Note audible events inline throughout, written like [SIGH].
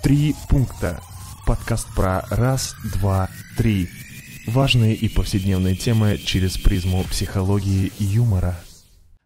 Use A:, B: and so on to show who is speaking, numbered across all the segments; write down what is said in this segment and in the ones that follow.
A: Три пункта. Подкаст про раз, два, три. Важные и повседневные темы через призму психологии и юмора.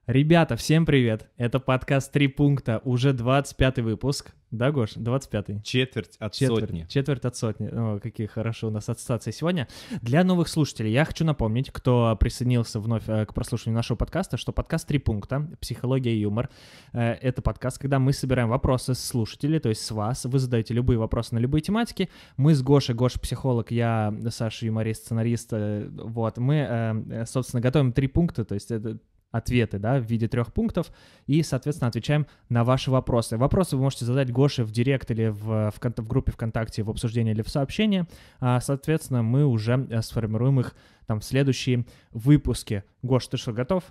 A: Ребята, всем привет! Это подкаст «Три пункта», уже 25 выпуск. Да, Гош, 25-й. Четверть от четверть, сотни. Четверть от сотни. О, какие хорошие у нас ассоциации сегодня. Для новых слушателей я хочу напомнить, кто присоединился вновь э, к прослушиванию нашего подкаста, что подкаст «Три пункта. Психология и юмор» э, — это подкаст, когда мы собираем вопросы с слушателей, то есть с вас. Вы задаете любые вопросы на любые тематики. Мы с Гошей, Гош психолог, я Саша юморист, сценарист. Э, вот, мы, собственно, готовим три пункта, то есть это ответы да, в виде трех пунктов и, соответственно, отвечаем на ваши вопросы. Вопросы вы можете задать Гоше в директ или в, в, в группе ВКонтакте в обсуждении или в сообщении. А, соответственно, мы уже э, сформируем их там в следующие выпуске. Гош, ты что, готов?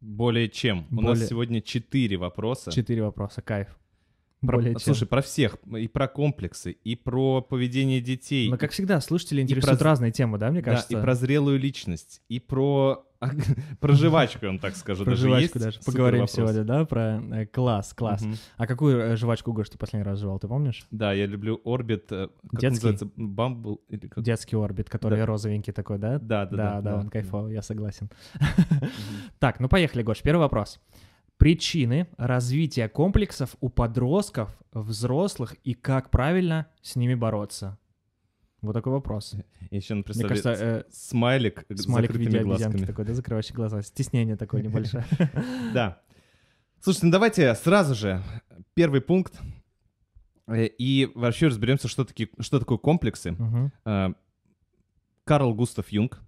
B: Более чем. Более... У нас сегодня четыре вопроса. Четыре
A: вопроса, кайф. Про, Более слушай, чем.
B: про всех, и про комплексы, и про поведение детей. Но, как всегда, слушатели интересуют про... разные темы, да, мне кажется? Да, и про зрелую личность, и про [LAUGHS] Про жвачку, он так скажет. Про жвачку даже. Поговорим сегодня,
A: да, про э, класс, класс. А какую э, жвачку, Гош, ты последний раз жевал, ты помнишь? Да, я люблю орбит. Э, Детский? Бамбл? Детский орбит, который розовенький такой, да? Да, да, да. Да, он кайфовый, я согласен. Так, ну поехали, Гош, первый вопрос. Причины развития комплексов у подростков, взрослых и как правильно с ними бороться? Вот такой вопрос. [LAUGHS] Еще он представляет Мне кажется, э, смайлик,
B: смайлик в виде обезьянки
A: такой, да, закрывающий глаза. Стеснение такое небольшое. [LAUGHS]
B: Да. [LAUGHS] Слушайте, ну давайте сразу же первый пункт. Э, и вообще разберемся, что, таки, что такое комплексы. Угу. Карл Густав Юнг.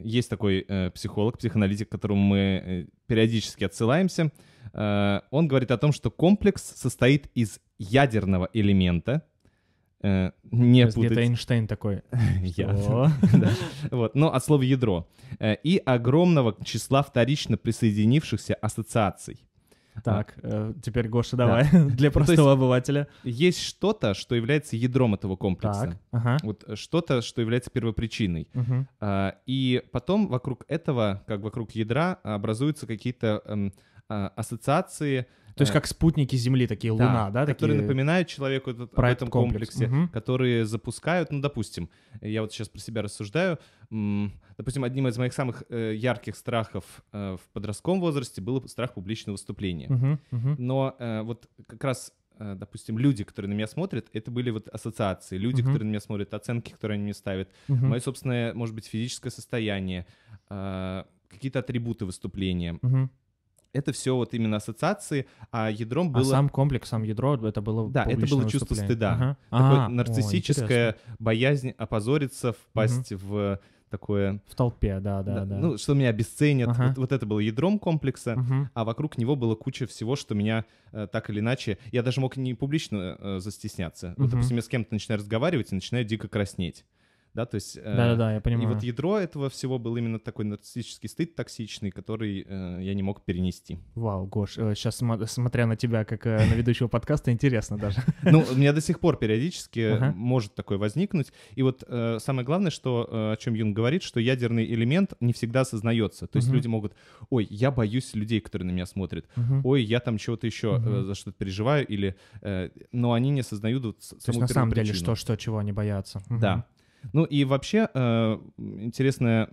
B: Есть такой э, психолог, психоаналитик, к которому мы э, периодически отсылаемся. Э, он говорит о том, что комплекс состоит из ядерного элемента, Э, не То путать. Это Эйнштейн такой. [LAUGHS] Я. [LAUGHS] Вот, но от слова ядро. Э, и огромного числа вторично присоединившихся ассоциаций. Так, э, теперь, Гоша, давай, ну, для простого обывателя. Есть что-то, что является ядром этого комплекса. Так, Вот э, что-то, что является первопричиной. и потом вокруг этого, как вокруг ядра, образуются какие-то эм, ассоциации, то есть как
A: спутники Земли, такие да, Луна, да? Которые такие... напоминают человеку этот, Pride об этом комплекс. комплексе, угу.
B: которые запускают, ну, допустим, я вот сейчас про себя рассуждаю, допустим, одним из моих самых э, ярких страхов э, в подростковом возрасте был страх публичного выступления. Угу, угу. Но э, вот как раз э, допустим, люди, которые на меня смотрят, это были вот ассоциации, люди, uh которые на меня смотрят, оценки, которые они мне ставят, uh-huh. мое собственное, может быть, физическое состояние, э, какие-то атрибуты выступления. uh это все вот именно ассоциации, а ядром а было... А сам
A: комплекс, сам ядро, это было Да, это было чувство стыда. Ага. Такое а, нарциссическая
B: о, боязнь опозориться, впасть угу. в такое...
A: В толпе, да, да, да. Ну,
B: что меня обесценят. Ага. Вот, вот это было ядром комплекса, угу. а вокруг него было куча всего, что меня э, так или иначе... Я даже мог не публично э, застесняться. Угу. Вот, допустим, я с кем-то начинаю разговаривать и начинаю дико краснеть да, то есть... Э, Да-да-да, я понимаю. И вот ядро этого всего был именно такой нарциссический стыд токсичный, который э, я не мог перенести.
A: Вау, Гош, сейчас э, смотря на тебя, как э, на ведущего подкаста, интересно даже. [LAUGHS] Ну, у меня до
B: сих пор периодически может такое возникнуть. И вот самое главное, что, о чем Юн говорит, что ядерный элемент не всегда осознается. То есть люди могут, ой, я боюсь людей, которые на меня смотрят, ой, я там чего-то еще за что-то переживаю, или... Но они не осознают
A: саму То есть на самом деле, что, что, чего они боятся. Да.
B: Ну и вообще э, интересное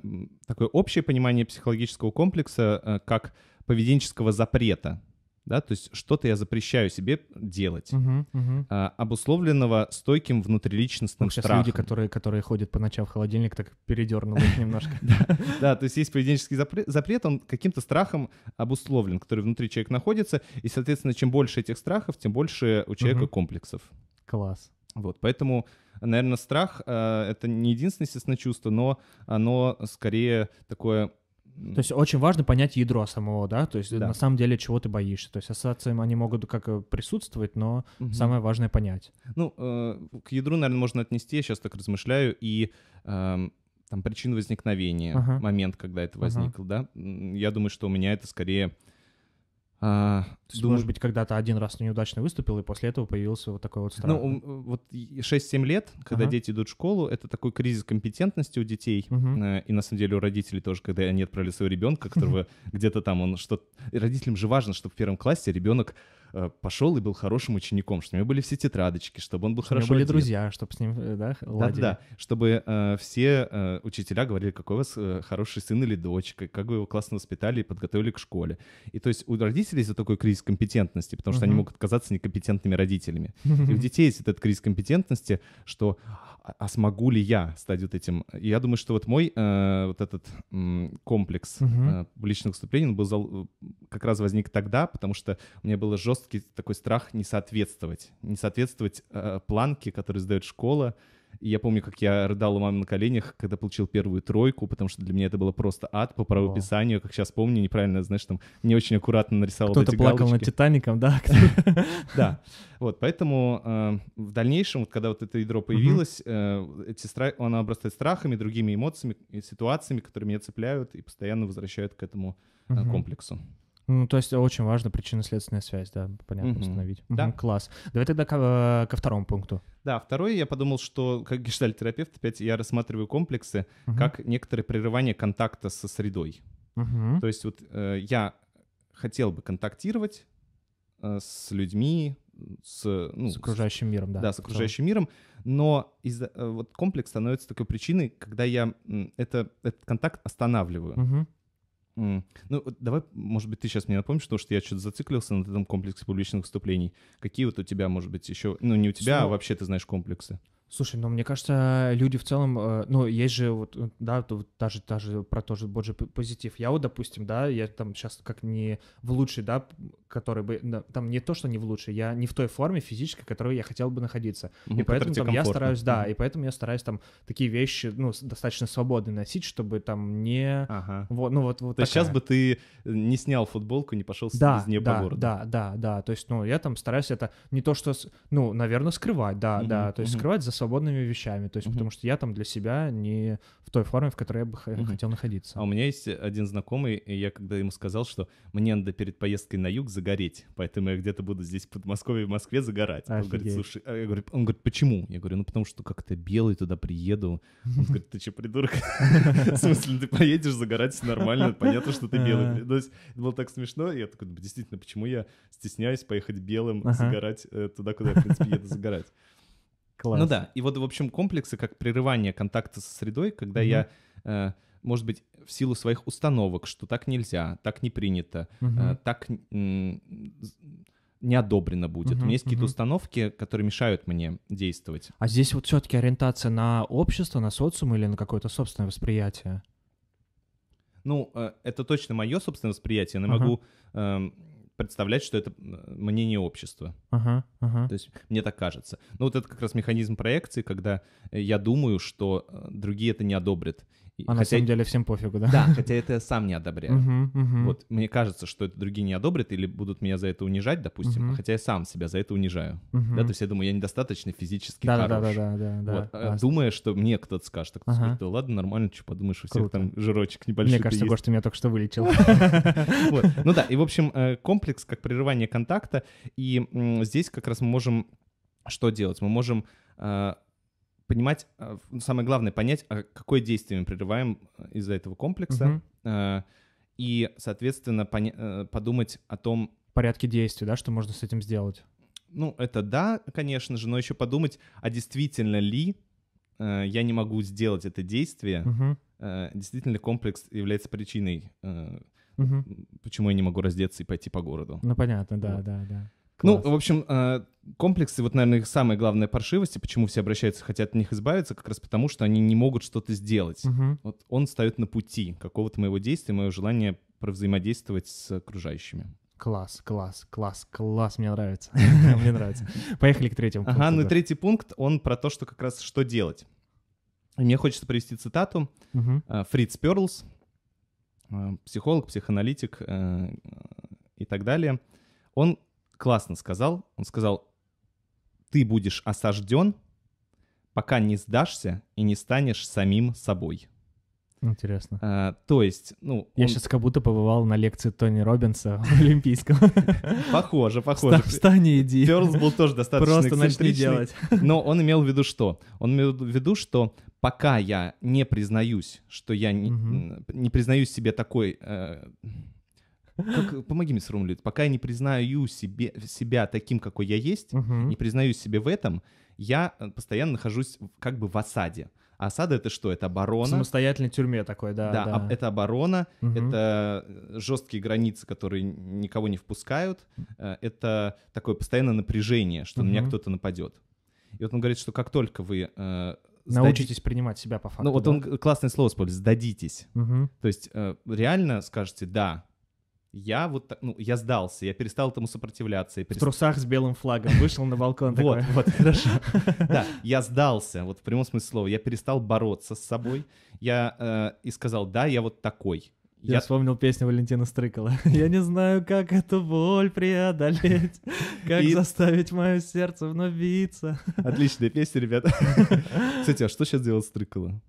B: такое общее понимание психологического комплекса э, как поведенческого запрета. Да, то есть что-то я запрещаю себе делать, угу, угу. обусловленного стойким внутриличностным ну, сейчас страхом. люди,
A: которые, которые ходят по ночам в холодильник, так передернулись
B: немножко. [LAUGHS] Да, то есть есть поведенческий запрет, он каким-то страхом обусловлен, который внутри человека находится, и, соответственно, чем больше этих страхов, тем больше у человека комплексов. Класс. Вот, поэтому, наверное, страх э, — это не единственное, естественно, чувство, но оно скорее такое то
A: есть очень важно понять ядро самого, да, то есть да. на самом деле чего ты боишься. То есть ассоциации они могут как э, присутствовать, но угу. самое важное понять.
B: Ну, э, к ядру, наверное, можно отнести, я сейчас так размышляю, и э, там причин возникновения, ага. момент, когда это возникло, ага. да. Я думаю, что у меня это скорее
A: а, есть, думаю, может быть, когда-то один раз неудачно выступил, и после этого появился вот такой вот страх. Ну, э,
B: вот 6-7 лет, когда ага. дети идут в школу, это такой кризис компетентности у детей. Угу. И на самом деле у родителей тоже, когда они отправили своего ребенка, [LAUGHS] которого где-то там он что... Родителям же важно, чтобы в первом классе ребенок Э, пошел и был хорошим учеником, что у него были все тетрадочки, чтобы он был чтобы У него были одет. друзья,
A: чтобы с ним, э, да, ладили. Да,
B: да, чтобы э, все э, учителя говорили, какой у вас э, хороший сын или дочка, как вы его классно воспитали и подготовили к школе. И то есть у родителей есть такой кризис компетентности, потому что uh-huh. они могут казаться некомпетентными родителями. И у [LAUGHS] детей есть этот кризис компетентности, что «А, а смогу ли я стать вот этим? И я думаю, что вот мой э, вот этот э, комплекс uh-huh. э, публичных выступлений, он был зал, э, как раз возник тогда, потому что у меня было жестко жесткий такой страх не соответствовать, не соответствовать э, планке, которую задает школа. И я помню, как я рыдал у мамы на коленях, когда получил первую тройку, потому что для меня это было просто ад по правописанию. Как сейчас помню, неправильно, знаешь, там не очень аккуратно
A: нарисовал Кто-то эти плакал галочки. над «Титаником», да? [LAUGHS] Да.
B: Вот, поэтому э, в дальнейшем, вот когда вот это ядро появилось, э, оно обрастает страхами, другими эмоциями, ситуациями, которые меня цепляют и постоянно возвращают к этому э, комплексу.
A: Ну, то есть очень важно причинно-следственная связь, да, понятно, угу. установить. Да. Угу, класс. Давай тогда ко, э, ко второму пункту.
B: Да, второй я подумал, что как гештальтерапевт опять я рассматриваю комплексы угу. как некоторое прерывание контакта со средой. Угу. То есть вот э, я хотел бы контактировать э, с людьми, с, ну, с окружающим миром, да. Да, с окружающим миром. Но из, э, вот комплекс становится такой причиной, когда я это, этот контакт останавливаю. Угу. Mm. Ну, давай, может быть, ты сейчас мне напомнишь, потому что я что-то зациклился на этом комплексе публичных выступлений. Какие вот у тебя, может быть, еще... Ну, не у тебя, что? а вообще ты знаешь комплексы.
A: Слушай, ну мне кажется, люди в целом, э, ну есть же вот, э, да, то, даже, даже про тот же бот позитив. Я вот, допустим, да, я там сейчас как не в лучшей, да, который бы, да, там не то, что не в лучшей, я не в той форме физической, в которой я хотел бы находиться. Ну, и поэтому там я стараюсь, да, mm-hmm. и поэтому я стараюсь там такие вещи, ну, достаточно свободно носить, чтобы там не... Ага. Вот, ну вот, вот То есть сейчас бы ты не снял футболку, не пошел да, из нее да, по городу. Да, да, да, то есть, ну, я там стараюсь это не то, что, ну, наверное, скрывать, да, mm-hmm. да, то есть mm-hmm. скрывать за собой свободными вещами, то есть uh потому что я там для себя не в той форме, в которой я бы uh хотел находиться.
B: А у меня есть один знакомый, и я когда ему сказал, что мне надо перед поездкой на юг загореть, поэтому я где-то буду здесь в Подмосковье, в Москве загорать. Офигеть. Он говорит, слушай, а я говорю, он говорит, почему? Я говорю, ну потому что как-то белый туда приеду. Он говорит, ты что, придурок? [LAUGHS] В смысле, ну, ты поедешь загорать нормально, понятно, что ты белый. А. Ну, то есть было так смешно, я такой, действительно, почему я стесняюсь поехать белым загорать э, туда, куда я, в принципе, еду загорать? Класс. Ну да, и вот, в общем, комплексы как прерывание контакта со средой, когда угу. я, э, может быть, в силу своих установок, что так нельзя, так не принято, угу. э, так не одобрено будет. uh У меня есть uh какие-то установки, которые мешают мне
A: действовать. А здесь вот все-таки ориентация на общество, на социум или на какое-то собственное восприятие?
B: Ну, э, это точно мое собственное восприятие. Я uh-huh. могу э, представлять, что это мнение общества. Ага, ага. То есть мне так кажется. Ну вот это как раз механизм проекции, когда э, я думаю, что э, другие это не одобрят. А хотя... на самом деле всем пофигу, да? Да, [LAUGHS] хотя это я сам не одобряю. Uh-huh, uh-huh. Вот мне кажется, что это другие не одобрят или будут меня за это унижать, допустим, uh-huh. хотя я сам себя за это унижаю. Uh-huh. Да, то есть я думаю, я недостаточно физически да, хорош. Да, да, да, да. Вот. Э, думая, что мне кто-то скажет, так uh-huh. скажет, да ладно, нормально, что подумаешь, у всех Круто. там жирочек небольшой. Мне кажется, Гош, ты меня только что вылечил. [LAUGHS] [LAUGHS] Ну да, и в общем, э, комплекс как прерывание контакта, и здесь как раз мы можем что делать? Мы можем э, понимать, а, самое главное, понять, а какое действие мы прерываем а, из-за этого комплекса, угу. и, соответственно, э, подумать о
A: том... Порядке действий, да, что можно с этим сделать?
B: Ну, это да, конечно же, но еще подумать, а действительно ли э, я не могу сделать это действие, угу. действительно ли комплекс является причиной, угу. почему я не могу раздеться и пойти по городу. Ну, понятно, да, вот. да, да. Ну, класс. Ну, в общем, э, комплексы, вот, наверное, их самая главная паршивость, и почему все обращаются, хотят от них избавиться, как раз потому, что они не могут что-то сделать. Угу. Вот он встает на пути какого-то моего действия, моего желания взаимодействовать с окружающими.
A: Класс, класс, класс, класс, мне нравится. [LAUGHS] Мне нравится. Поехали к третьему пункту. Ага, ну третий
B: пункт, он про то, что как раз что делать. Мне хочется привести цитату. Э, Фриц Перлс, э, психолог, психоаналитик и так далее. Он классно сказал. Он сказал, ты будешь осажден, пока не сдашься и не станешь самим собой.
A: Интересно. А, то есть, ну... Я он... сейчас как будто побывал на лекции Тони Робинса [LAUGHS] олимпийского. Похоже, похоже. Встань и иди. Пёрлс был тоже [LAUGHS] достаточно Просто начни делать.
B: Но он имел в виду что? Он имел в виду, что пока я не признаюсь, что я не, признаюсь себе такой... Э, как, э, помоги мне сформулировать. Пока я не признаю себе, себя таким, какой я есть, угу. не признаюсь себе в этом, я э, постоянно нахожусь как бы в осаде. А осада — это что? Это оборона. В самостоятельной тюрьме такой, да. Да, да. это оборона, угу. это э, жесткие границы, которые никого не впускают, это такое постоянное напряжение, что угу. на меня кто-то нападет. И вот он говорит, что как только вы... сдади... Научитесь принимать себя по факту. Ну вот да? он классное слово использует, сдадитесь. Угу. То есть э, реально скажете, да, я вот ну, я сдался, я перестал этому сопротивляться. Я перест... В трусах
A: с белым флагом вышел на балкон такой. Вот, вот, хорошо. [LAUGHS] Да,
B: я сдался, вот в прямом смысле слова. Я перестал бороться с собой. Я э, и сказал, да, я вот такой. Я, я
A: вспомнил песню Валентина Стрыкала. [LAUGHS] Я не знаю, как эту боль преодолеть, [LAUGHS] как и... заставить мое сердце вновь биться. Отличная
B: песня, ребята. Кстати, а что сейчас делает Стрыкала?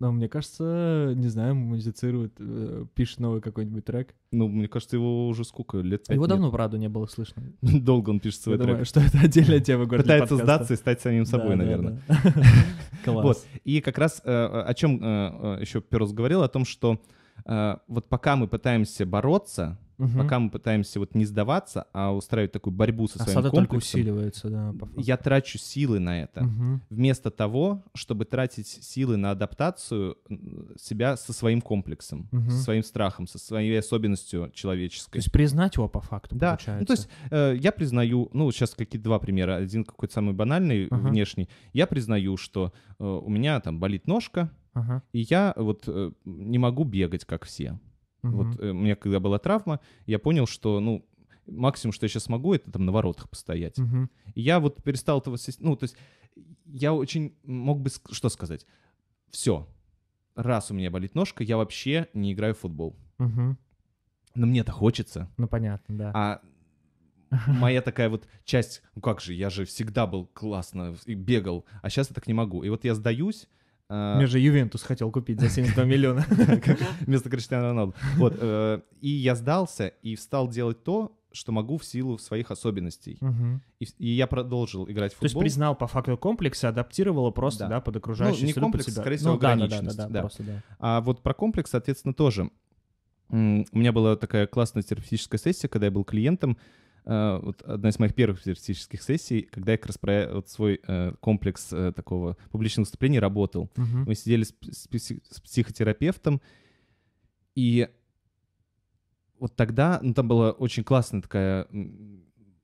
A: Но мне кажется, не знаю, музицирует, э, пишет новый какой-нибудь трек. Ну, мне кажется, его уже сколько лет? Его нет. давно, правда, не было слышно. [LAUGHS] Долго он пишет свой Я трек. Думаю, что это отдельная тема города. Пытается сдаться и стать самим собой, наверное. [LAUGHS] Класс.
B: И как раз э, о чем э, еще Перус говорил, о том, что вот пока мы пытаемся бороться Угу. Пока мы пытаемся вот не сдаваться, а устраивать такую борьбу со а своим Осада комплексом. только
A: усиливается, да. По факту.
B: Я трачу силы на это. Угу. Вместо того, чтобы тратить силы на адаптацию себя со своим комплексом, угу. со своим страхом, со своей особенностью человеческой. То есть
A: признать его по факту, да. получается. Ну, то есть
B: э, я признаю, ну, сейчас какие два примера. Один какой-то самый банальный, угу. внешний. Я признаю, что э, у меня там болит ножка, Ага. И я вот э, не могу бегать, как все. Угу. Вот э, у меня когда была травма, я понял, что, ну, максимум, что я сейчас могу, это там на воротах постоять. Угу. И я вот перестал этого... Ну, то есть я очень мог бы... Что сказать? Все. Раз у меня болит ножка, я вообще не играю в футбол. Угу. Но мне-то хочется.
A: Ну, понятно, да.
B: А моя такая вот часть, ну как же, я же всегда был классно и бегал, а сейчас я так не могу. И вот я сдаюсь, Э, Мне же
A: Ювентус хотел купить за 72
B: миллиона. [LAUGHS] Вместо Криштиану Роналду. Вот. Э, и я сдался и стал делать то, что могу в силу своих особенностей. Угу. И, и я продолжил играть в футбол. То есть
A: признал по факту комплексы, адаптировала просто, да, да под ну, окружающую ну, не среду, комплекс, под себя. скорее ну всего, ну, да, да, да, да, да, да. Просто, да.
B: А вот про комплекс, соответственно, тоже. У меня была такая классная терапевтическая сессия, когда я был клиентом, Э, вот одна из моих первых террористических сессий, когда я как раз про э, вот свой э, комплекс э, такого публичного выступления работал. Угу. Мы сидели с, с, с психотерапевтом, и вот тогда, ну, там была очень классная такая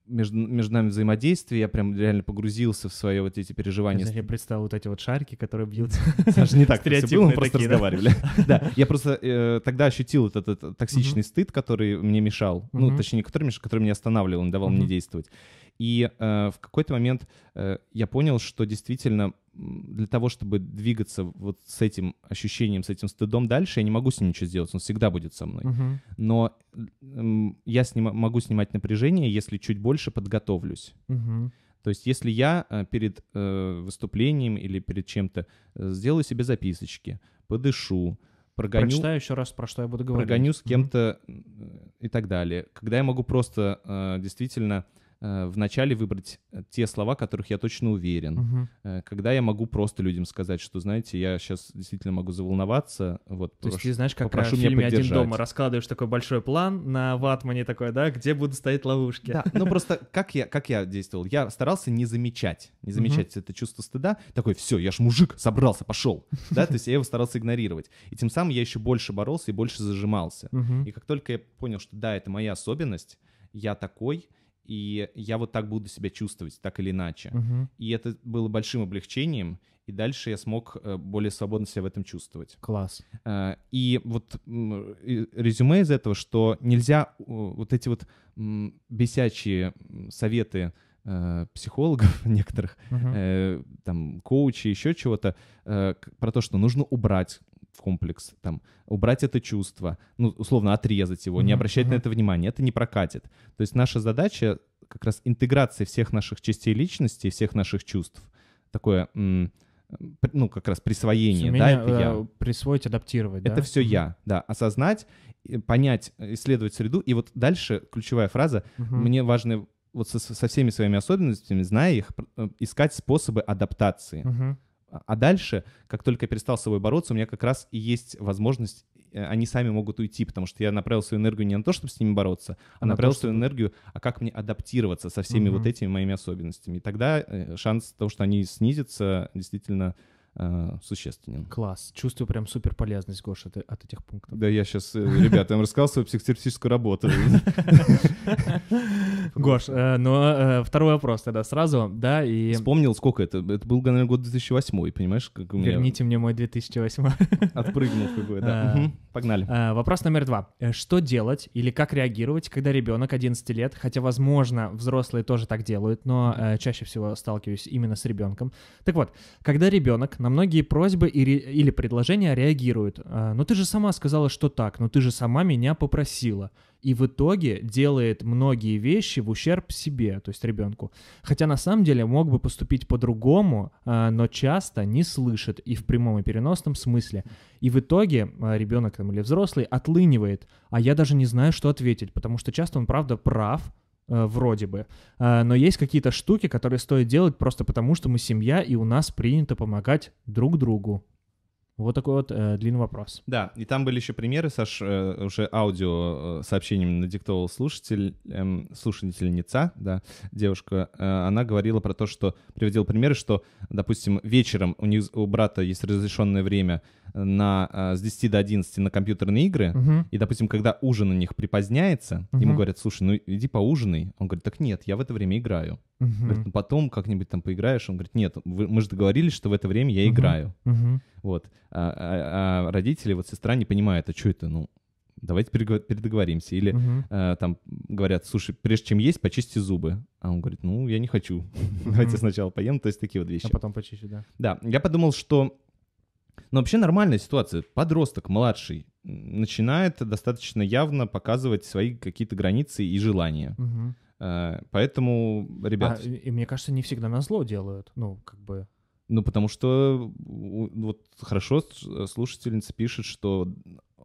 B: между, между нами взаимодействие, я прям реально погрузился в свои вот эти переживания. Я,
A: представил вот эти вот шарики, которые бьются. Саша, [LAUGHS] не так все было, мы просто разговаривали. [LAUGHS] Да, я
B: просто э, тогда ощутил этот э, токсичный стыд, который мне мешал, ну, точнее, который мешал, который меня останавливал, не давал мне действовать. И э, в какой-то момент э, я понял, что действительно для того, чтобы двигаться вот с этим ощущением, с этим стыдом дальше, я не могу с ним ничего сделать, он всегда будет со мной. Uh-huh. Но э, я сним, могу снимать напряжение, если чуть больше подготовлюсь. Uh-huh. То есть если я э, перед э, выступлением или перед чем-то э, сделаю себе записочки, подышу, прогоню... Прочитаю еще раз, про что я буду говорить. Прогоню с кем-то mm-hmm. и так далее. Когда я могу просто э, действительно Э, вначале выбрать э, те слова, которых я точно уверен. Угу. Когда я могу просто людям сказать, что, знаете, я сейчас действительно могу заволноваться. Вот,
A: То прошу, есть ты знаешь, как в фильме меня «Один дома» раскладываешь такой большой план на ватмане такой, да, где будут
B: стоять ловушки. Да, ну просто [LAUGHS] как я, как я действовал? Я старался не замечать, не замечать угу. это чувство стыда. Такой, все, я ж мужик, собрался, пошел. [LAUGHS] Да, то есть я его старался игнорировать. И тем самым я еще больше боролся и больше зажимался. Угу. И как только я понял, что да, это моя особенность, я такой — и я вот так буду себя чувствовать, так или иначе. Угу. И это было большим облегчением, и дальше я смог э, более свободно себя в этом чувствовать. Класс. Э, и вот резюме из этого, что нельзя э, вот эти вот бесячие советы психологов [LAUGHS] некоторых, uh там, коучи, еще чего-то, про то, что нужно убрать в комплекс, там, убрать это чувство, ну, условно, отрезать его, mm-hmm. не обращать mm-hmm. на это внимания, это не прокатит. То есть наша задача как раз интеграция всех наших частей личности, всех наших чувств, такое, ну, как раз присвоение, Сумение, да, это я. Э,
A: присвоить, адаптировать, Это да? все я,
B: да, осознать, э, понять, э, исследовать среду, и вот дальше ключевая фраза, mm-hmm. мне важно вот со, со всеми своими особенностями, зная их, искать способы адаптации. Mm-hmm. А, а дальше, как только я перестал с собой бороться, у меня как раз и есть возможность, э, они сами могут уйти, потому что я направил свою энергию не на то, чтобы с ними бороться, а, а направил то, свою чтобы... энергию, а как мне адаптироваться со всеми угу. вот этими моими особенностями. И тогда э, шанс того, что они снизятся, действительно Э, существенен.
A: Класс. Чувствую прям супер полезность, Гоша, от, от этих пунктов. Да, я сейчас, э, ребята, им рассказал
B: свою психотерапевтическую работу.
A: [LAUGHS]
B: Гош, э, но ну, второй вопрос тогда сразу, да, и... Вспомнил, сколько это? Это был, наверное, год 2008, понимаешь? как у меня... Верните
A: мне мой 2008. [LAUGHS] Отпрыгнул какой, да. Погнали. Вопрос номер два. Что делать или как реагировать, когда ребенок 11 лет, хотя, возможно, взрослые тоже так делают, но чаще всего сталкиваюсь именно с ребенком. Так вот, когда ребенок на многие просьбы или предложения реагируют. А, «Но «Ну, ты же сама сказала, что так, но ну, ты же сама меня попросила». И в итоге делает многие вещи в ущерб себе, то есть ребенку. Хотя на самом деле мог бы поступить по-другому, а, но часто не слышит и в прямом и переносном смысле. И в итоге а, ребенок или взрослый отлынивает, а я даже не знаю, что ответить, потому что часто он правда прав, Э, вроде бы. Э, но есть какие-то штуки, которые стоит делать просто потому, что мы семья, и у нас принято помогать друг другу. Вот такой вот э, длинный вопрос.
B: Да, и там были еще примеры, Саш, э, уже аудио э, сообщением надиктовал слушатель, э, слушательница, да, девушка, э, она говорила про то, что, приводил примеры, что, допустим, вечером у, них, у брата есть разрешенное время на, э, с 10 до 11 на компьютерные игры, угу. и, допустим, когда ужин у них припоздняется, угу. ему говорят, слушай, ну иди поужинай. Он говорит, так нет, я в это время играю. Угу. Говорит, ну потом как-нибудь там поиграешь. Он говорит, нет, вы, мы же договорились, что в это время я угу. играю. Угу. Вот. А, а, а, родители, вот сестра не понимает, а что это, ну, давайте передоговоримся. Или Uh-huh. э, там говорят, слушай, прежде чем есть, почисти зубы. А он говорит, ну, я не хочу. Давайте сначала поем. То есть такие вот вещи. А потом почищу, да. Да, я подумал, что... Ну, вообще нормальная ситуация. Подросток, младший, начинает достаточно явно показывать свои какие-то границы и желания. А, поэтому, ребят... А,
A: и, и мне кажется, не всегда на зло делают. Ну, как бы
B: ну, потому что вот хорошо слушательница пишет, что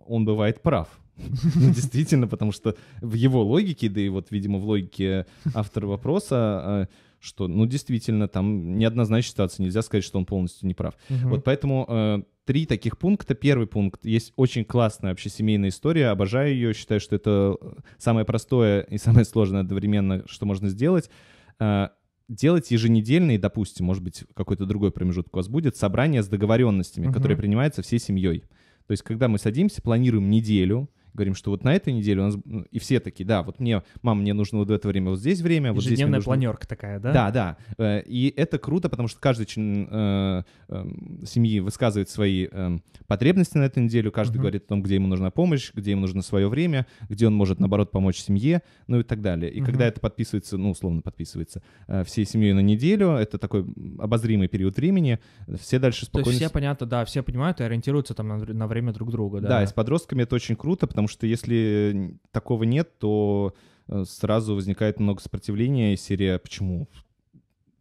B: он бывает прав. [LAUGHS] Ну, действительно, потому что в его логике, да и вот, видимо, в логике автора вопроса, а, что, ну, действительно, там неоднозначная ситуация, нельзя сказать, что он полностью не прав. Угу. Вот поэтому э, три таких пункта. Первый пункт. Есть очень классная вообще семейная история, обожаю ее, считаю, что это самое простое и самое сложное одновременно, что можно сделать. Э, делать еженедельные, допустим, может быть, какой-то другой промежуток у вас будет, собрание с договоренностями, угу. которые принимаются всей семьей. То есть, когда мы садимся, планируем неделю, говорим, что вот на этой неделе у нас... Ну, и все такие, да, вот мне, мам, мне нужно вот в это время вот здесь время, вот здесь мне нужно... планерка такая, да? Да, да. Э, и это круто, потому что каждый член э, э, семьи высказывает свои э, потребности на эту неделю, каждый угу. говорит о том, где ему нужна помощь, где ему нужно свое время, где он может, наоборот, помочь семье, ну и так далее. И угу. когда это подписывается, ну, условно подписывается, э, всей семьей на неделю, это такой обозримый период времени, все дальше спокойно... То есть все,
A: понятно, да, все понимают и ориентируются там на, на время друг друга, да? Да, и с
B: подростками это очень круто, потому потому что если э, такого нет, то э, сразу возникает много сопротивления, и серия «Почему?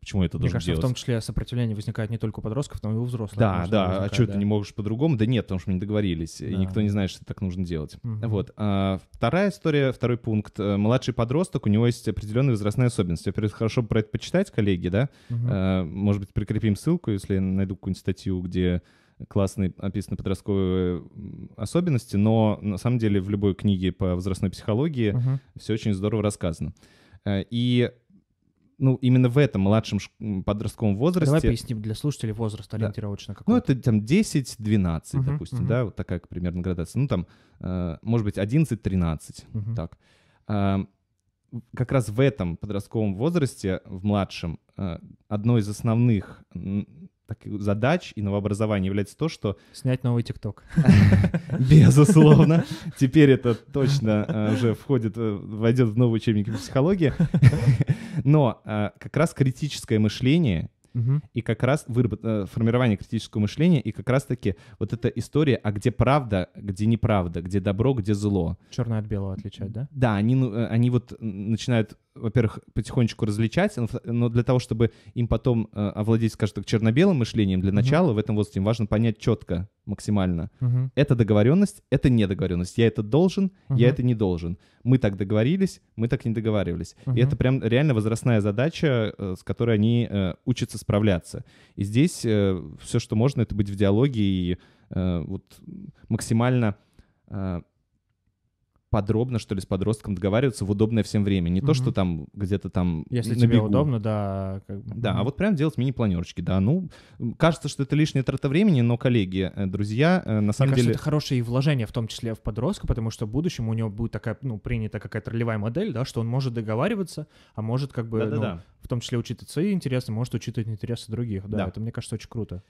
B: Почему это Мне должно делать? в том
A: числе сопротивление возникает не только у подростков, но и у взрослых. Да, да, а что да. А ты не
B: можешь по-другому? Да нет, потому что мы не договорились, да. и никто не знает, что так нужно делать. Угу. Вот. А, вторая история, второй пункт. Э, младший подросток, у него есть определенные возрастные особенности. Во-первых, хорошо про это почитать, коллеги, да? Угу. А, может быть, прикрепим ссылку, если найду какую-нибудь статью, где классные описаны подростковые особенности, но на самом деле в любой книге по возрастной психологии uh-huh. все очень здорово рассказано. Э, и ну, именно в этом младшем подростковом возрасте... Давай поясним
A: для слушателей возраст ориентировочно да.
B: какой. Ну, это там 10-12, uh-huh, допустим, uh-huh. да, вот такая примерно градация. Ну, там, э, может быть, 11-13, uh-huh. так. Э, как раз в этом подростковом возрасте, в младшем, одно из основных так, задач и новообразования является то, что...
A: Снять новый ТикТок. [LAUGHS]
B: Безусловно. Теперь это точно э, уже входит, э, войдет в новые учебники психологии. [LAUGHS] Но э, как раз критическое мышление И как раз выработ... формирование критического мышления, и как раз-таки вот эта история, а где правда, где неправда, где добро, где зло.
A: Черное от белого отличать, да?
B: Да, они, ну, они вот начинают во-первых, потихонечку различать, но для того, чтобы им потом э, овладеть, скажем так, черно-белым мышлением для начала, mm-hmm. в этом возрасте им важно понять четко, максимально. Mm-hmm. Это договоренность, это не договоренность. Я это должен, mm-hmm. я это не должен. Мы так договорились, мы так не договаривались. Mm-hmm. И это прям реально возрастная задача, э, с которой они э, учатся справляться. И здесь все, что можно, это быть в диалоге и вот максимально подробно, что ли, с подростком договариваться в удобное всем время. Не угу. то, что там где-то там Если на тебе бегу. удобно, да. Как бы. Да, а вот прям делать мини-планерочки, да. Ну, кажется, что это лишняя трата времени, но, коллеги, э, друзья, э, на самом Мне самом кажется, это
A: хорошее вложение, в том числе в подростка, потому что в будущем у него будет такая, ну, принята какая-то ролевая модель, да, что он может договариваться, а может как бы, да -да -да. ну, в том числе учитывать свои интересы, может учитывать интересы других. Да, да. это, мне кажется, очень круто.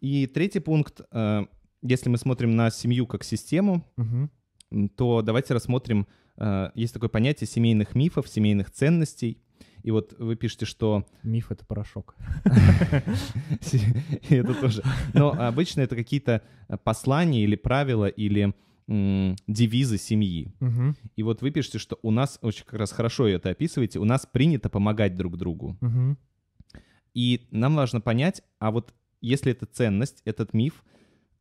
A: И третий пункт,
B: э, если мы смотрим
A: на семью как
B: систему, угу то давайте рассмотрим, э, есть такое понятие семейных мифов, семейных ценностей. И вот вы пишете, что... Миф — это порошок. [LAUGHS] Это тоже. Но обычно это какие-то э, послания или правила, или девизы семьи. И вот вы пишете, что у нас, очень как раз хорошо это описываете, у нас принято помогать друг другу. И нам важно понять, а вот если эта ценность, этот миф,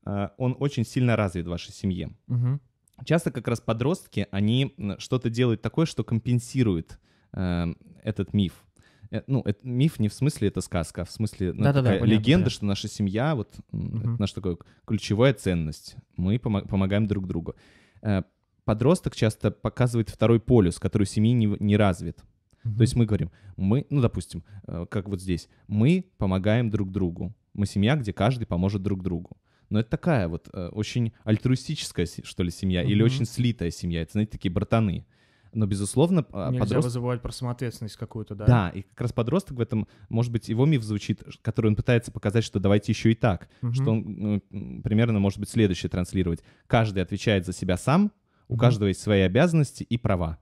B: э, он очень сильно развит в вашей семье. Угу часто как раз подростки, они что-то делают такое, что компенсирует э, этот миф. Э, ну, это миф не в смысле это сказка, а в смысле ну, да, да, да, понятно, легенда, понятно. что наша семья, вот угу. наша такая ключевая ценность. Мы пом- помогаем друг другу. Э, подросток часто показывает второй полюс, который в не, не развит. Угу. То есть мы говорим, мы, ну, допустим, э, как вот здесь, мы помогаем друг другу. Мы семья, где каждый поможет друг другу. Но это такая вот э, очень альтруистическая, что ли, семья, mm или очень слитая семья. Это, знаете, такие братаны. Но, безусловно, а, Нельзя подросток...
A: вызывать про самоответственность какую-то, да. Да,
B: и как раз подросток в этом, может быть, его миф звучит, который он пытается показать, что давайте еще и так, угу. что он ну, примерно, может быть, следующее транслировать. Каждый отвечает за себя сам, у угу. каждого есть свои обязанности и права.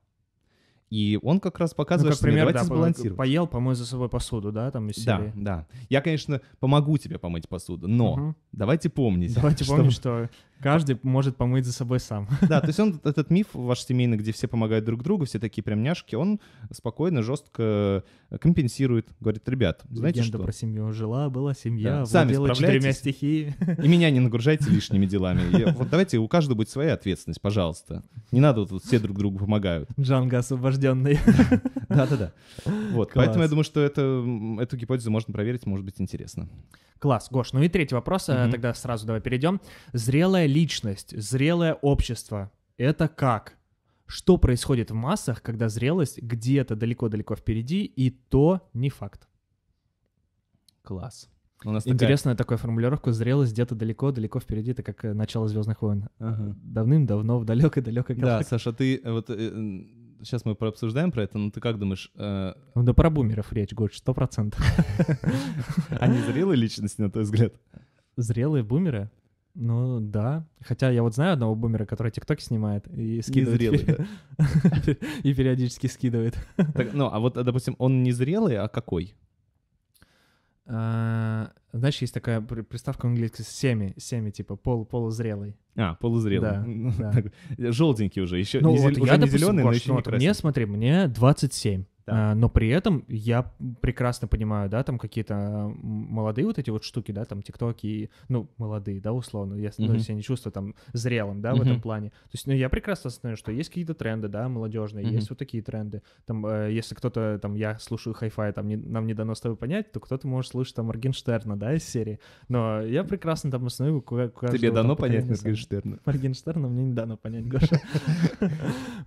B: И он как раз показывает, ну, как пример, давайте да, Поел,
A: помой за собой посуду, да, там из Да,
B: да. Я, конечно, помогу тебе помыть посуду, но угу. давайте помнить. Давайте [LAUGHS] что... помнить, что Каждый может помыть за собой сам. [LAUGHS] Да, то есть он, этот миф ваш семейный, где все помогают друг другу, все такие прям няшки, он спокойно, жестко компенсирует. Говорит, ребят, знаете Легенда что? про семью. Жила, была семья, да. Сами четырьмя стихии. И меня не нагружайте лишними делами. Я, вот давайте у каждого будет своя ответственность, пожалуйста. Не надо вот, вот все друг другу помогают.
A: Джанга освобожденный. [LAUGHS] Да-да-да. Вот, Класс. поэтому я думаю, что это, эту гипотезу можно проверить, может быть интересно. Класс, Гош. Ну и третий вопрос, mm тогда сразу давай перейдем. Зрелая личность, зрелое общество. Это как? Что происходит в массах, когда зрелость где-то далеко-далеко впереди, и то не факт.
B: Класс. У нас Интересная
A: такая... такая формулировка «зрелость где-то далеко-далеко впереди», это как э, начало «Звездных войн». Ага. Давным-давно, в далекой-далекой Да,
B: Саша, ты э, вот сейчас э, мы пообсуждаем про это, но ты как думаешь? Э...
A: Ну, да про бумеров речь, Гоч, сто процентов. [LAUGHS] Они зрелые личности, на твой взгляд? Зрелые бумеры? Ну да. Хотя я вот знаю одного бумера, который ТикТоки снимает и скидывает. Незрелый, да. [LAUGHS] И периодически скидывает. ну, а вот, допустим, он не
B: зрелый, а какой?
A: А, знаешь, есть такая приставка английская семи, семи типа пол, полузрелый. А, полузрелый. Да, [LAUGHS] Желтенький уже, еще ну не, зеленый, но еще не красный. Мне, смотри, мне 27. Да. А, но при этом я прекрасно понимаю, да, там какие-то э, молодые вот эти вот штуки, да, там тиктоки, ну, молодые, да, условно, я uh-huh. Ну, себя не чувствую там зрелым, да, uh-huh. в этом плане. То есть, ну, я прекрасно осознаю, что есть какие-то тренды, да, молодежные, uh-huh. есть вот такие тренды. Там, э, если кто-то, там, я слушаю хай-фай, там, не, нам не дано с тобой понять, то кто-то может слушать там Моргенштерна, да, из серии. Но я прекрасно там осознаю, Тебе дано понять Моргенштерна? Моргенштерна мне не дано понять, Гоша. [LAUGHS]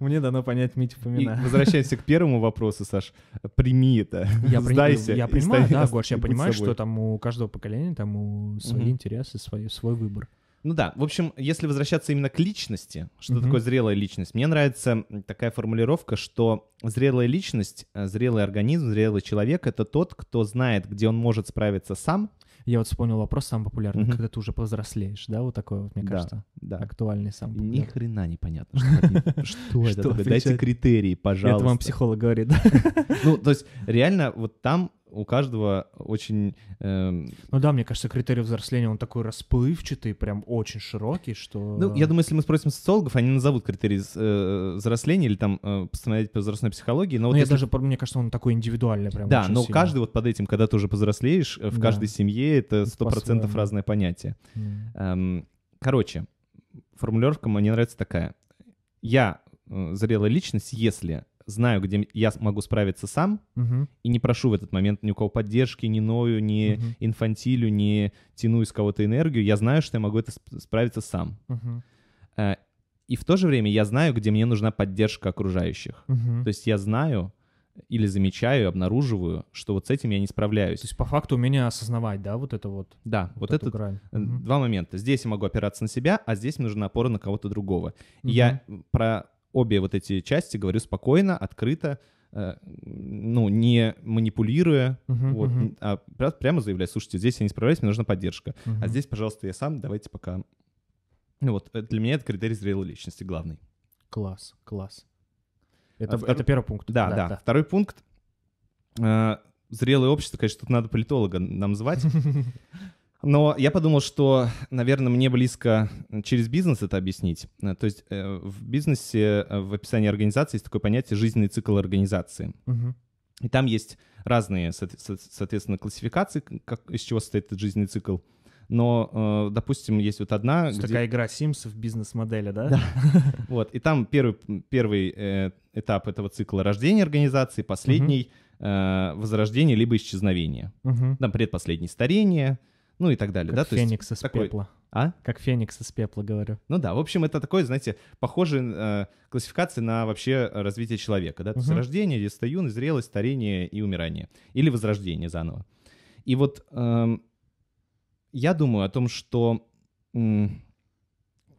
A: Мне дано понять Митю Фомина. Возвращаясь
B: к первому вопросу, просто, Саш, прими это, я сдайся. При... Я понимаю, да, Гош, я понимаю, что там у
A: каждого поколения там у свои интересы, свой, свой выбор.
B: Ну да, в общем, если возвращаться именно к личности, что mm-hmm. такое зрелая личность, мне нравится такая формулировка, что зрелая личность, э, зрелый организм, зрелый человек — это тот, кто знает, где он может справиться сам,
A: я вот вспомнил вопрос самый популярный, угу. когда ты уже повзрослеешь, да, вот такой вот, мне кажется, да, да. актуальный самый популярный. Ни хрена непонятно, что [LAUGHS] это Дайте критерии, пожалуйста. Это вам психолог говорит.
B: Ну, то есть реально вот там у каждого очень... Э... Ну
A: да, мне кажется, критерий взросления, он такой расплывчатый, прям очень широкий, что... Ну, я думаю, если мы
B: спросим социологов, они назовут критерий э, взросления или там э, постановить по возрастной психологии. Но, но ну, вот я если...
A: даже, мне кажется, он такой индивидуальный прям Да, но сильно. каждый
B: вот под этим, когда ты уже повзрослеешь, э, в да. каждой семье это ну, сто процентов разное понятие. Mm. Эм, короче, формулировка мне нравится такая. Я э, зрелая личность, если знаю, где я могу справиться сам, угу. и не прошу в этот момент ни у кого поддержки, ни ною, ни угу. инфантилю, ни тяну из кого-то энергию. Я знаю, что я могу это справиться сам. Угу. И в то же время я знаю, где мне нужна поддержка окружающих. Угу. То есть я знаю или замечаю, обнаруживаю, что вот с этим я не справляюсь. То есть по
A: факту умение осознавать, да, вот это вот?
B: Да, вот, вот это грань. Э, два угу. момента. Здесь я могу опираться на себя, а здесь мне нужна опора на кого-то другого. Угу. Я про обе вот эти части говорю спокойно, открыто, э, ну, не манипулируя, uh-huh, вот, uh-huh. а прямо заявляю слушайте, здесь я не справляюсь, мне нужна поддержка. Uh-huh. А здесь, пожалуйста, я сам, давайте пока... Ну вот, э, для меня это критерий зрелой личности главный.
A: Класс, класс. А это, а, второй... это первый пункт. Да, да, да. да. Второй
B: пункт. Э, зрелое общество, конечно, тут надо политолога нам звать. [LAUGHS] Но я подумал, что, наверное, мне близко через бизнес это объяснить. Э, то есть э, в бизнесе, э, в описании организации есть такое понятие «жизненный цикл организации». Угу. И там есть разные, соответственно, классификации, как, из чего состоит этот жизненный цикл. Но, допустим, есть вот одна... Где... Такая
A: игра Sims в бизнес-модели,
B: да? Да. [LAUGHS] Вот. И там первый, первый этап этого цикла — рождение организации, последний — возрождение либо исчезновение. Там предпоследний — старение — ну и так далее. Как да? феникс То есть, из такой... пепла.
A: А? Как феникс из пепла, говорю.
B: Ну да, в общем, это такой, знаете, похожий э, классификация на вообще развитие человека, да? Угу. То есть рождение, детство, юность, зрелость, старение и умирание. Или возрождение заново. И вот э, я думаю о том, что... М-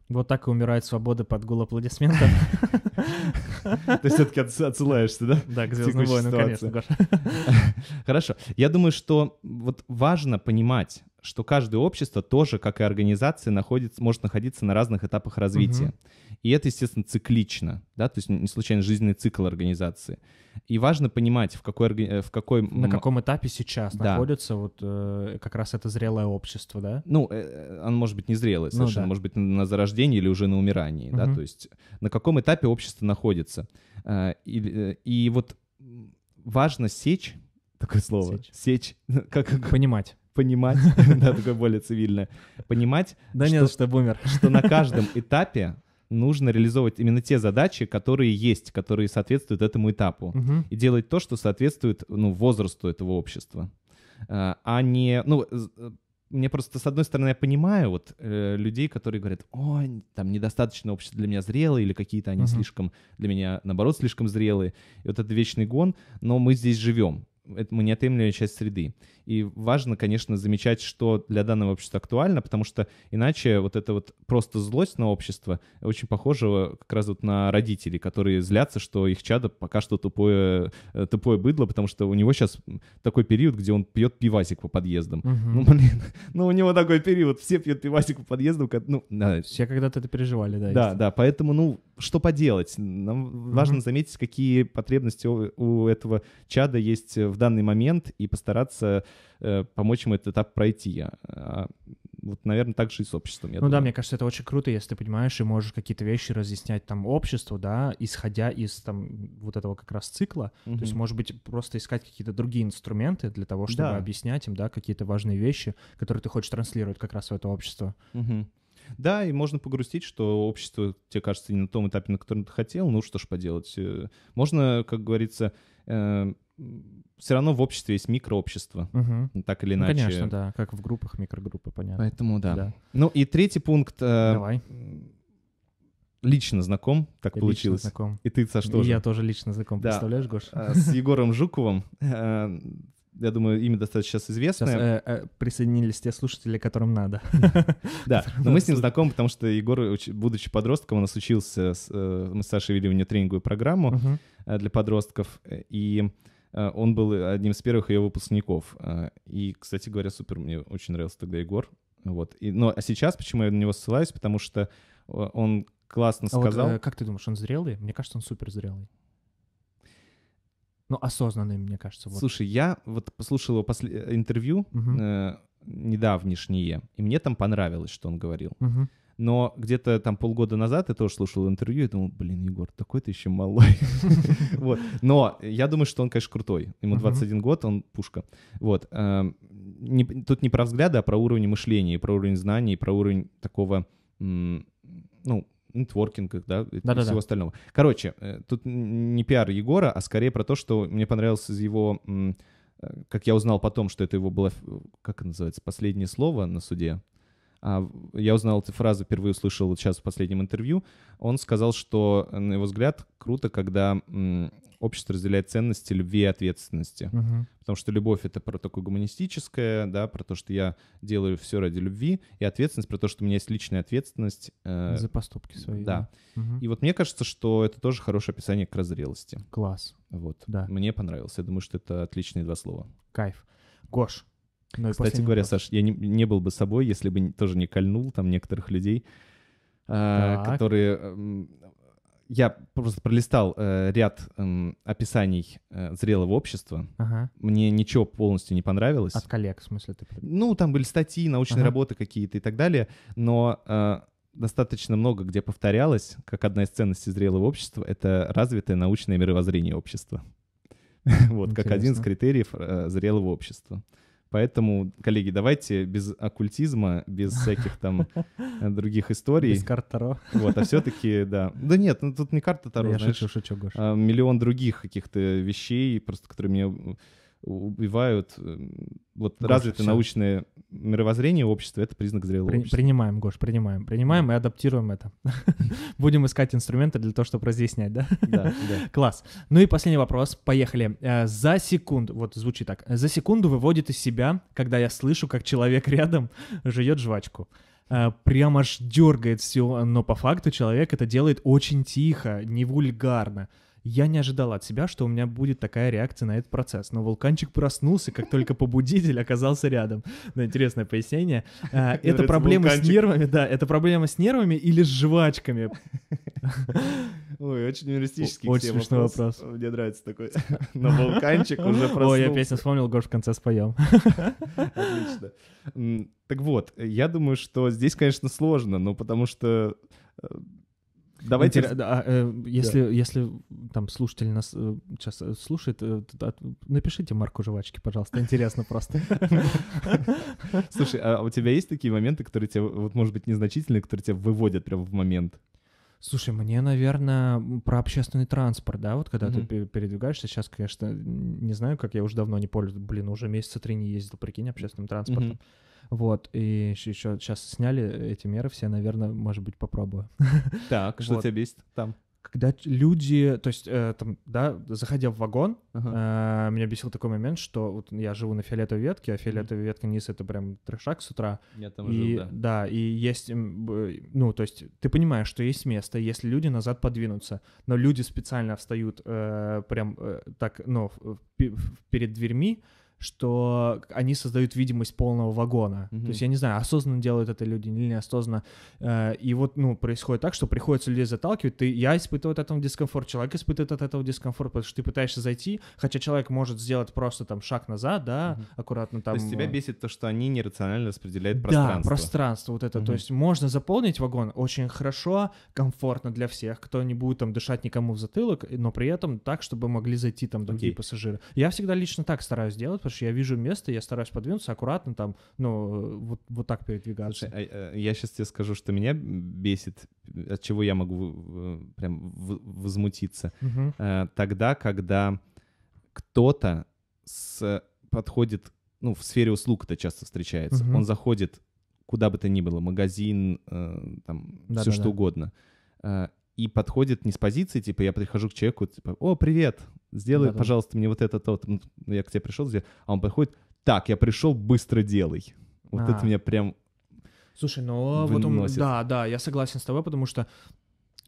B: вот так и умирает свобода под гул аплодисментов. [LAUGHS] Ты все-таки отсылаешься, да? Да, к «Звездным войнам», конечно, Гоша. [LAUGHS] Хорошо. Я думаю, что вот важно понимать, что каждое общество тоже, как и организация, находится, может находиться на разных этапах развития. Угу. И это, естественно, циклично, да, то есть не случайно жизненный цикл организации. И важно понимать, в какой... Э, в какой... На каком
A: этапе сейчас да. находится вот э, как раз это зрелое общество, да?
B: Ну, э, э оно может быть не зрелое ну, совершенно, да. может быть на зарождении или уже на умирании, угу. да, то есть на каком этапе общество находится. Э, и, э, и вот важно сечь, такое слово, сечь, сечь [LAUGHS] как... Понимать понимать, [LAUGHS] да, такое более цивильное, понимать... Да нет, что бумер. Что на каждом этапе нужно реализовывать именно те задачи, которые есть, которые соответствуют этому этапу. Угу. И делать то, что соответствует ну, возрасту этого общества. Э, а не... Ну, э, мне просто, с одной стороны, я понимаю вот э, людей, которые говорят, ой, там недостаточно общество для меня зрелое, или какие-то они uh-huh. слишком для меня, наоборот, слишком зрелые. И вот этот вечный гон, но мы здесь живем неотъемлемая часть среды. И важно, конечно, замечать, что для данного общества актуально, потому что иначе вот это вот просто злость на общество очень похожа как раз вот на родителей, которые злятся, что их чадо пока что тупое, э, тупое быдло, потому что у него сейчас такой период, где он пьет пивасик по подъездам. Угу. Ну, блин, [LAUGHS] ну у него такой период, все пьют пивасик по подъездам. Ну, да. Все когда-то это переживали, да. Да, да, поэтому, ну, что поделать? Нам mm-hmm. важно заметить, какие потребности у, у этого чада есть в данный момент и постараться э, помочь ему этот этап пройти. А, вот, наверное, так же и с обществом. ну думаю. да, мне
A: кажется, это очень круто, если ты понимаешь и можешь какие-то вещи разъяснять там обществу, да, исходя из там вот этого как раз цикла. Mm-hmm. То есть, может быть, просто искать какие-то другие инструменты для того, чтобы да. объяснять им, да, какие-то важные вещи, которые ты хочешь транслировать как раз в это общество.
B: Mm-hmm. Да, и можно погрустить, что общество, тебе кажется, не на том этапе, на котором ты хотел, ну что ж поделать. Э, можно, как говорится, э, все равно в обществе есть микрообщество, угу. так или ну, иначе. Ну, конечно, да,
A: как в группах, микрогруппы, понятно. Поэтому да. да.
B: Ну и третий пункт. Э, Давай лично знаком, так я получилось. Лично знаком. И ты, Саш, тоже. И я
A: тоже лично знаком, да. представляешь, Гош? Э, с
B: Егором Жуковым. Э, я думаю, имя достаточно сейчас известное. Сейчас, э,
A: э, присоединились те слушатели, которым надо. [LAUGHS]
B: Да, но мы с ним знакомы, потому что Егор, будучи подростком, у нас учился, э, мы с Сашей вели у него тренинговую программу э, для подростков, и э, он был одним из первых ее выпускников. И, кстати говоря, супер, мне очень нравился тогда Егор. Вот. И, но а сейчас почему я на него ссылаюсь? Потому что он классно сказал. А вот,
A: как ты думаешь, он зрелый? Мне кажется, он супер зрелый. Ну, осознанный, мне кажется. Вот.
B: Слушай, я вот послушал его после... Э, интервью угу. э, недавнешнее, и мне там понравилось, что он говорил. Угу. Но где-то там полгода назад я тоже слушал интервью и думал, блин, Егор, такой ты еще малой. [LAUGHS] вот. Но я думаю, что он, конечно, крутой. Ему 21 год, он пушка. Вот. Эм, тут не про взгляды, а про уровень мышления, про уровень знаний, про уровень такого, ну, нетворкингах, да, да, да, -да. всего остального. Короче, э, тут не пиар Егора, а скорее про то, что мне понравилось из его, э, как я узнал потом, что это его было, как это называется, последнее слово на суде. А, я узнал эту фразу впервые услышал вот сейчас в последнем интервью, он сказал, что, э, на его взгляд, круто, когда общество разделяет ценности любви и ответственности. Угу. Потому что любовь — это про такое гуманистическое, да, про то, что я делаю все ради любви, и ответственность про то, что у меня есть личная ответственность. Э, За поступки свои. Да. да. Угу. И вот мне кажется, что это тоже хорошее описание к разрелости. Класс. Вот. Да. Мне понравилось. Я думаю, что это отличные два слова.
A: Кайф. Гош, ну, Кстати говоря,
B: вопрос. Саш, я не, не был бы собой, если бы тоже не кольнул там некоторых людей, э, которые... Э, я просто пролистал э, ряд э, описаний э, зрелого общества. Ага. Мне ничего полностью не понравилось. От коллег, в смысле? Ты... Ну, там были статьи, научные ага. работы какие-то и так далее, но... Э, достаточно много где повторялось, как одна из ценностей зрелого общества, это развитое научное мировоззрение общества. [LAUGHS] вот, Интересно. как один из критериев э, зрелого общества. Поэтому, коллеги, давайте без оккультизма, без всяких там э, других историй. Без карт Таро. Вот, а все-таки, да. Да нет, ну тут не карта Таро, Я шучу, шучу, Гоша. А, миллион других каких-то вещей, просто которые мне убивают эм, вот Гоша, развитые все. научные
A: мировоззрение общества — это признак зрелого При, общества. Принимаем, Гош, принимаем. Принимаем и адаптируем это. [LAUGHS] Будем искать инструменты для того, чтобы разъяснять, да? Да, да. [LAUGHS] Класс. Ну и последний вопрос. Поехали. Э, за секунду, вот звучит так, за секунду выводит из себя, когда я слышу, как человек [LAUGHS] рядом жует жвачку э, прямо аж дергает все, но по факту человек это делает очень тихо, не вульгарно. Я не ожидал от себя, что у меня будет такая реакция на этот процесс. Но вулканчик проснулся, как только побудитель оказался рядом. Да, ну, интересное пояснение. Э, это проблема с нервами, да, это проблема с нервами или с жвачками?
B: Ой, очень юмористический Очень смешной вопрос. Мне нравится такой. Но вулканчик уже проснулся. Ой, я песню
A: вспомнил, Гош в конце споем. Отлично.
B: Так вот, я думаю, что здесь, конечно, сложно, но потому что э, Давайте... Интер... Да, э, если,
A: да. если там слушатель нас э, сейчас э, слушает, э, напишите Марку Жвачки, пожалуйста, интересно просто. [LAUGHS] Слушай,
B: а у тебя есть такие моменты, которые тебе, вот, может быть, незначительные, которые тебя выводят прямо в момент?
A: Слушай, мне, наверное, про общественный транспорт, да, вот когда mm-hmm. ты передвигаешься, сейчас, конечно, не знаю, как я уже давно не пользуюсь, блин, уже месяца три не ездил, прикинь, общественным транспортом. Mm-hmm. Вот, и еще сейчас сняли э, эти меры все, наверное, может быть, попробую. [LAUGHS] Так, что тебя бесит там? когда люди, то есть, э, там, да, заходя в вагон, uh-huh. э, меня бесил такой момент, что вот я живу на фиолетовой ветке, а фиолетовая ветка низ — это прям трешак с утра. Я там и, жил, да. Да, и есть, ну, то есть, ты понимаешь, что есть место, если люди назад подвинутся, но люди специально встают э, прям э, так, ну, перед дверьми, что они создают видимость полного вагона. Mm-hmm. То есть я не знаю, осознанно делают это люди или неосознанно. Э, и вот, ну, происходит так, что приходится людей заталкивать. Ты, я испытываю от этого дискомфорт, человек испытывает от этого дискомфорт, потому что ты пытаешься зайти, хотя человек может сделать просто там шаг назад, да, mm-hmm. аккуратно там. То есть тебя э, бесит то, что они нерационально распределяют пространство. Да, пространство вот это. Mm-hmm. То есть можно заполнить вагон очень хорошо, комфортно для всех, кто не будет там дышать никому в затылок, но при этом так, чтобы могли зайти там другие okay. пассажиры. Я всегда лично так стараюсь делать, потому что я вижу место, я стараюсь подвинуться аккуратно там, ну, э, вот, вот так передвигаться.
B: Слушай, а, а я сейчас тебе скажу, что меня бесит, от чего я могу э, прям возмутиться. Угу. тогда, когда кто-то с, подходит, ну, в сфере услуг это часто встречается, угу. он заходит куда бы то ни было, магазин, там, да, все да, что да. угодно, и подходит не с позиции, типа, я прихожу к человеку, типа, о, привет, Сделай, Да-да. пожалуйста, мне вот это, то. Ну, я к тебе пришел, а он подходит, так, я пришел, быстро делай. Вот А. это меня прям...
A: Слушай, ну а вот он, да, да, я согласен с тобой, потому что,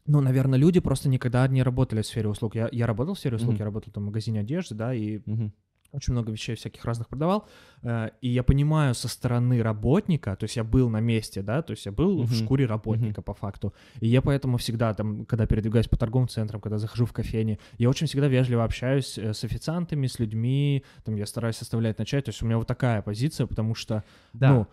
A: ну, наверное, люди просто никогда не работали в сфере услуг. Я, я работал в сфере услуг, Мгм. я работал там в магазине одежды, да, и Мгм очень много вещей всяких разных продавал, э, и я понимаю со стороны работника, то есть я был на месте, да, то есть я был uh-huh. в шкуре работника uh-huh. по факту, и я поэтому всегда там, когда передвигаюсь по торговым центрам, когда захожу в кофейни, я очень всегда вежливо общаюсь э, с официантами, с людьми, там я стараюсь составлять начать, то есть у меня вот такая позиция, потому что, да. ну,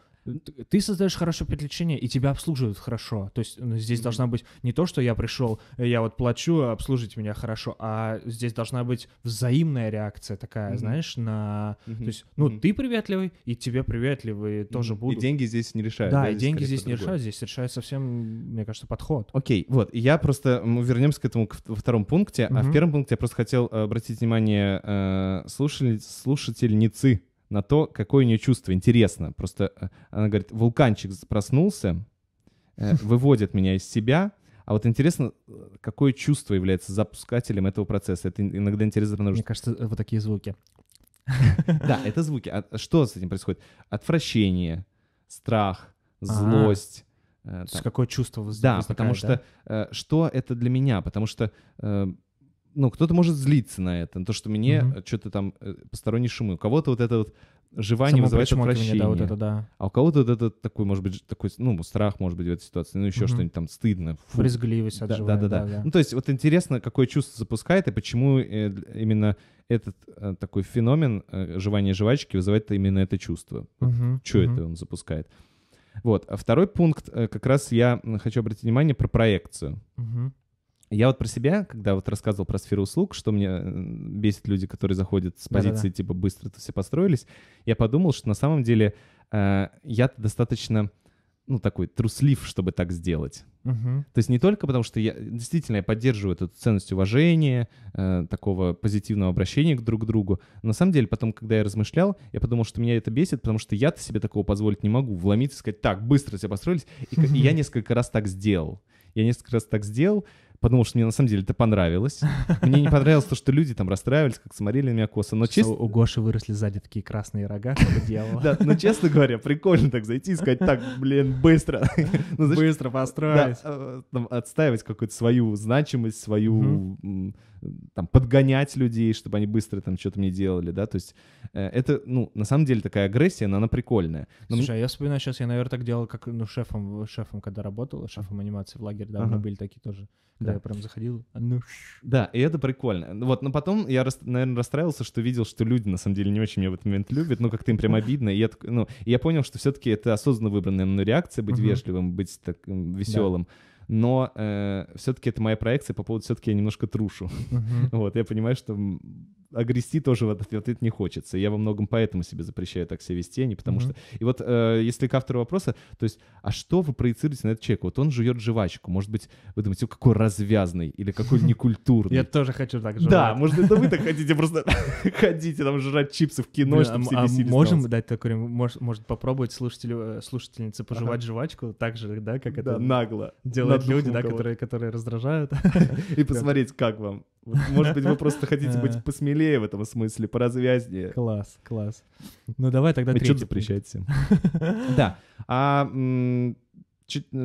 A: ты создаешь хорошо приключение и тебя обслуживают хорошо. То есть ну, здесь mm-hmm. должна быть не то, что я пришел, э, я вот плачу, а обслужить меня хорошо, а здесь должна быть взаимная реакция такая, mm-hmm. знаешь, на... Mm-hmm. То есть, ну, mm-hmm. ты приветливый, и тебе приветливые mm-hmm. тоже будут. И деньги здесь не решают. Да, да и здесь деньги здесь не другое. решают, здесь решает совсем, мне кажется, подход. Окей,
B: okay, вот, я просто, мы вернемся к этому к, во втором пункте, mm-hmm. а в первом пункте я просто хотел э, обратить внимание э, слушатель, слушательницы на то, какое у нее чувство. Интересно. Просто э, она говорит, вулканчик проснулся, э, [LAUGHS] выводит меня из себя. А вот интересно, э, какое чувство является запускателем этого процесса? Это иногда интересно. Потому... Мне
A: кажется, вот такие звуки.
B: [LAUGHS] Да, это звуки. А, а Что с этим происходит? Отвращение, страх, а. злость. То есть какое чувство Да, потому что что это для меня? Потому что ну, кто-то может злиться на это, на то, что мне угу. что-то там э, посторонние шумы. У кого-то вот это вот жевание Само вызывает отвращение. Да, вот это, да. А у кого-то вот этот такой, может быть, такой, ну, страх, может быть, в этой ситуации, ну, еще угу. что-нибудь там стыдно. Фу. Брезгливость да, Да, да, да, да. Ну, то есть вот интересно, какое чувство запускает и почему э, именно этот э, такой феномен э, жевания жвачки вызывает именно это чувство. Угу. Что угу. это он запускает? Вот. А второй пункт, э, как раз я хочу обратить внимание про проекцию. Угу. Я вот про себя, когда вот рассказывал про сферу услуг, что мне э, бесит люди, которые заходят с позиции да -да -да. типа быстро-то все построились, я подумал, что на самом деле э, я достаточно ну, такой труслив, чтобы так сделать. Угу. То есть не только потому, что я действительно я поддерживаю эту ценность уважения, э, такого позитивного обращения к друг другу. Но на самом деле, потом, когда я размышлял, я подумал, что меня это бесит, потому что я-то себе такого позволить не могу. Вломиться и сказать, так, быстро все построились. И, и я [LAUGHS] несколько раз так сделал. Я несколько раз так сделал, потому что мне на самом деле это понравилось. Мне не понравилось то, что люди там расстраивались, как смотрели на меня
A: косо. Но честно... У Гоши выросли сзади такие красные рога, как дьявола. Да, но
B: честно говоря, прикольно так зайти и сказать, так, блин, быстро. Ну, быстро построились. Э, отстаивать какую-то свою значимость, свою там, подгонять людей, чтобы они быстро там что-то мне делали, да, то есть э, это, ну, на самом деле такая агрессия, но она прикольная.
A: Но Слушай, а я вспоминаю сейчас, я, наверное, так делал, как, ну, шефом, шефом, когда работал, а. шефом анимации в лагере, да, ага. были такие тоже, когда да. я прям заходил, а ну...
B: Да, и это прикольно. Ну вот, но потом я, наверное, расстраивался, что видел, что люди, на самом деле, не очень меня в этот момент любят, ну, как-то им прям [LAUGHS] обидно, и я, ну, я понял, что все-таки это осознанно выбранная ну, реакция, быть угу. вежливым, быть так веселым. Да но э, все-таки это моя проекция по поводу все-таки я немножко трушу. Uh-huh. [LAUGHS] Вот, я понимаю, что агрести тоже в этот ответ не хочется. Я во многом поэтому себе запрещаю так себя вести, а не потому mm-hmm. что... И вот э, если к автору вопроса, то есть, а что вы проецируете на этот человек? Вот он жует жвачку. Может быть, вы думаете, какой
A: развязный или какой [LAUGHS] некультурный. Я тоже хочу так жрать. Да, может, это вы так хотите, просто [LAUGHS] ходите там жрать чипсы в кино, чтобы все а веселись. А можем дать такой, может, попробовать слушателю, э, слушательнице пожевать жвачку так же, да, как это нагло делают люди, да, которые раздражают. [LAUGHS] И посмотреть, как вам может быть, вы [LAUGHS] просто хотите быть э. посмелее в этом смысле,
B: поразвязнее. Класс, класс. Ну давай тогда третий. Что запрещать всем? Да. А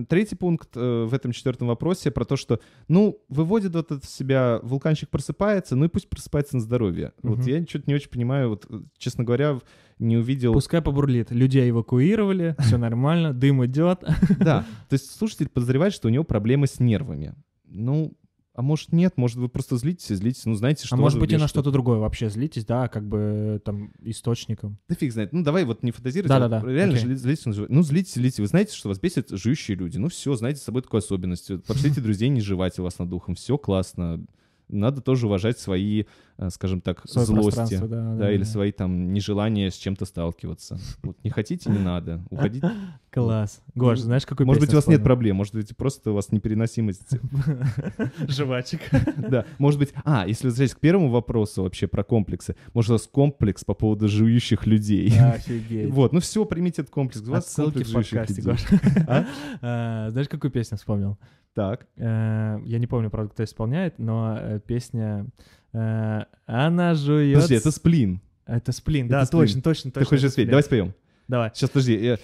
B: третий пункт э, в этом четвертом вопросе про то, что, ну, выводит вот от себя, вулканчик просыпается, ну и пусть просыпается на здоровье. Вот я что-то не очень понимаю, вот, э, честно говоря, не увидел... Пускай побурлит. Людей эвакуировали, [LAUGHS] все нормально, дым идет. Да, то есть слушатель подозревает, что у него проблемы с нервами.
A: Ну, а может нет, может вы просто злитесь и злитесь, ну знаете, что... А может быть и на что-то другое вообще злитесь, да, как бы э, там источником.
B: Да фиг знает, ну давай вот не фантазируйте, да, да, да. реально okay. злитесь на Ну злитесь, злитесь, вы знаете, что вас бесит жующие люди, ну все, знаете с собой такую особенность, пошлите друзей не жевать у вас над духом, все классно надо тоже уважать свои, э, скажем так, Свое злости, да, да, да, или да. свои там нежелания с чем-то сталкиваться. Вот не хотите, не надо, Уходите. [LAUGHS] Класс. Гош, ну, знаешь, какой Может быть, у вас нет проблем, может быть, просто у вас непереносимость. [LAUGHS] Жвачек. [LAUGHS] Да, может быть, а, если возвращаясь к первому вопросу вообще про комплексы, может, у вас комплекс по поводу жующих людей. Офигеть. Вот, ну все, примите этот комплекс. У вас Отсылки в подкасте, Гош. А?
A: А, знаешь, какую песню вспомнил? Так. Э, я не помню, правда, кто исполняет, но э, песня э, «Она жует...» Подожди, это «Сплин». Это «Сплин», да, точно, точно, точно. Ты хочешь спеть? Давай споем. Давай. Сейчас, подожди.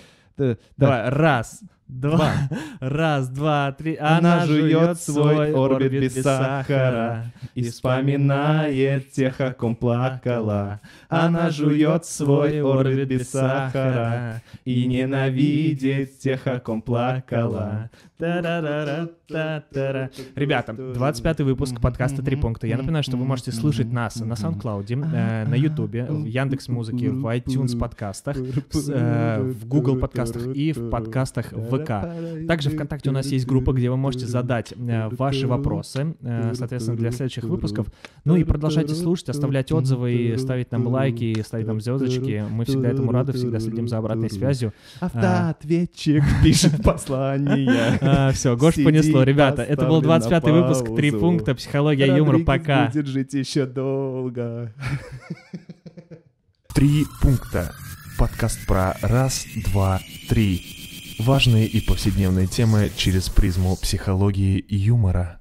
B: Давай, раз, два. [LAUGHS] Раз, два, три. Она, жует свой орбит без сахара и вспоминает тех, о ком плакала. Она жует свой орбит без сахара и ненавидит тех, о ком плакала.
A: Ребята, 25 выпуск подкаста «Три пункта». Я напоминаю, что вы можете слушать нас на SoundCloud, э, на YouTube в Яндекс.Музыке, в iTunes подкастах, в, э, в Google подкастах и в подкастах в ВК. Также ВКонтакте у нас есть группа, где вы можете задать э, ваши вопросы, э, соответственно, для следующих выпусков. Ну и продолжайте слушать, оставлять отзывы и ставить нам лайки, ставить нам звездочки. Мы всегда этому рады, всегда следим за обратной связью.
B: Автоответчик а. пишет послание. А, Все, Гош понесло. Ребята, это был 25-й выпуск «Три пункта. Психология юмора». Пока.
A: будет еще долго. Три пункта. Подкаст про раз, два, три. Важные и повседневные темы через призму психологии и юмора.